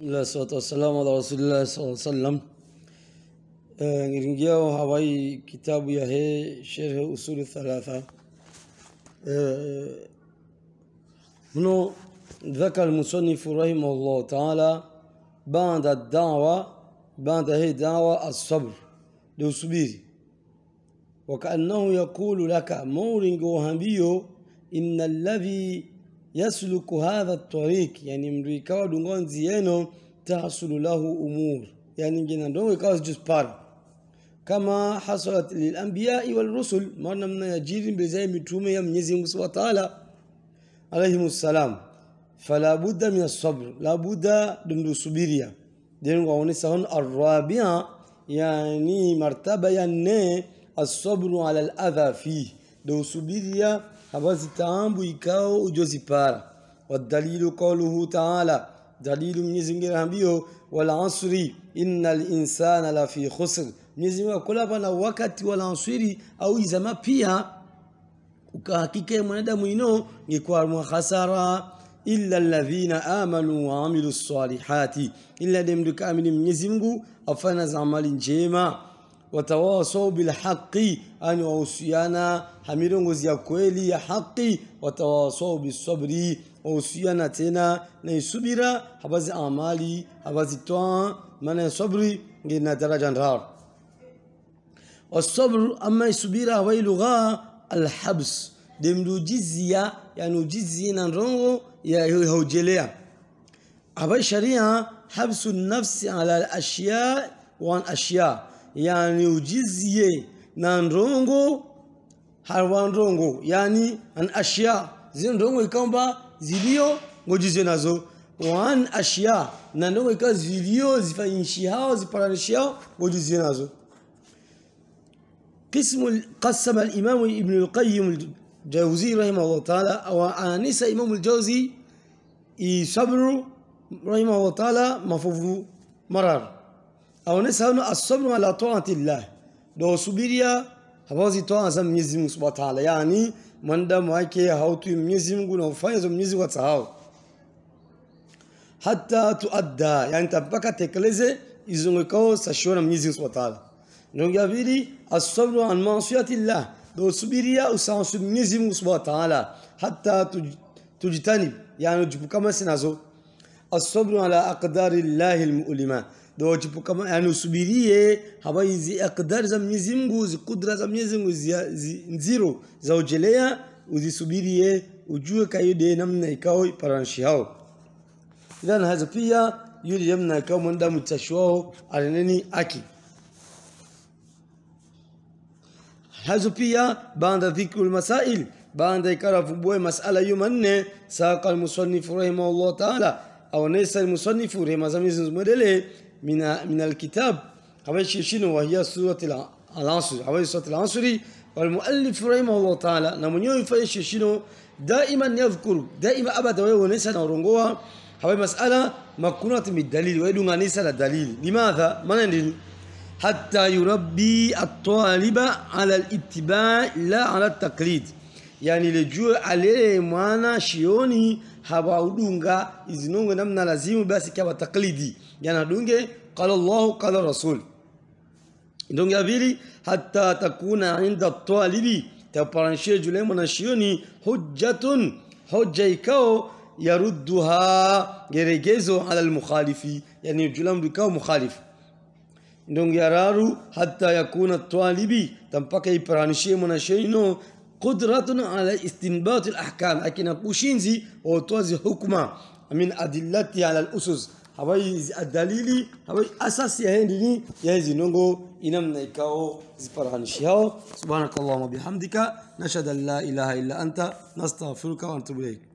الله الصلاة والسلام على رسول الله صلى الله عليه وسلم نرجع هواي كتاب يهي شرح أصول الثلاثة منو ذكر المصنف رحمه الله تعالى بعد الدعوة بعد هي دعوة الصبر للصبر وكأنه يقول لك مورنجو هامبيو إن الذي يسلك هذا الطريق يعني مريكا ودونغون زينو تحصل له أمور يعني جينا دونغو يكاوز جوز بار كما حصلت للأنبياء والرسل ما نمنا يجيرين بزي متومي يمنيزي مصوى تعالى عليهم السلام فلا بد من الصبر لا بد من الصبيريا دينغو ونسهون الرابعة يعني مرتبة يعني الصبر على الأذى فيه دو صبيريا habazi zitaambu ikao ujozipara wadalilu qauluhu taala dalilu mwenyezi mungu anaambio wal asri innal insana la fi khusr mwenyezi mungu akola pana wakati wal asri au izama pia ukahakika mwanadamu ino ngekuwa mwa khasara illa alladhina amanu wa amilu salihati illa demduka amini mwenyezi mungu afana za njema watawasaw bilhaqi, yani wahusiana hamirongozi ya kweli ya haki. Watawasaw bisabri, wahusiana tena na isubira. Habazi amali habazi toa, maana ya sabri ngina daraja ndar. Wasabr ama isubira hawayi lugha alhabs demdu jizya, yani ujizi na nrongo ya haujelea habayi sharia habsu nafsi ala alashya wa an ashya yani ujizie na ndongo harwa ndongo yani an ashia zile ndongo ikamba zilio ngojizie nazo wan ashia na ndongo ikawa zilio zifanyishi hao ziparanishi hao ngojizie nazo قسم قسم الإمام ابن القيم الجوزي رحمه الله تعالى أو أنيس إمام الجوزي صبر رحمه الله تعالى مفوض مرار aone sauna asabru ala taati llah do subiria hawazi toa za Mwenyezi Mungu Subhanahu wa Ta'ala yani mwanadamu wake hautui Mwenyezi Mungu na ufanye za Mwenyezi wa sahau hata tuadda yani tabaka tekeleze izungukao sashona Mwenyezi Mungu Subhanahu wa Ta'ala ndio pili asabru an maasiyati llah do subiria usawasu Mwenyezi Mungu Subhanahu wa Ta'ala hata tujtanib yani ujibu kama sinazo asabru ala aqdari llahi almu'lima dochipukamana yani usubirie habari hizi akdari za Mwenyezi Mungu zikudra za Mwenyezi Mungu zi, nziro ujelea uzisubirie ujue kaide namna ikao paranshi hao idhan haza pia yule yamna kama mwanda mtashwao alineni aki hazo pia banda dhikru masail banda ikara fuboe masala yuma nne saqa al-musannif rahimahullah ta'ala au naysa al-musannif rahimahullah zamizi من من الكتاب حبيش شنو وهي سورة العنصري حبيش سورة العنصري والمؤلف رحمه الله تعالى نمنيو يفيش شنو دائما يذكر دائما أبدا ونسى نورنغوا حبيش مسألة مكونة من الدليل ويدون نسى الدليل لماذا؟ ما ندري حتى يربي الطالب على الاتباع لا على التقليد يعني لجوء عليه معنى شيوني udunga izinungu namna lazimu basi kia wataklidi yani adunge kala allahu kala rasul ndonge ya pili hata takuna inda talibi julemu na shioni hujjatun hujja ikao yarudduha geregezo ala mukhalifi yani jule mdu ikao mukhalifu ndonge ya raru hata yakuna talibi tampaka iparanshie mwana no قدرة على استنباط الأحكام لكن بوشينزي وتوزي حكمة من أدلتي على الأسس هواي الدليل هواي أساس يهندني يهزي نونغو إنم نيكاو زبرهانشياو سبحانك اللهم وبحمدك نشهد أن لا إله إلا أنت نستغفرك ونتوب إليك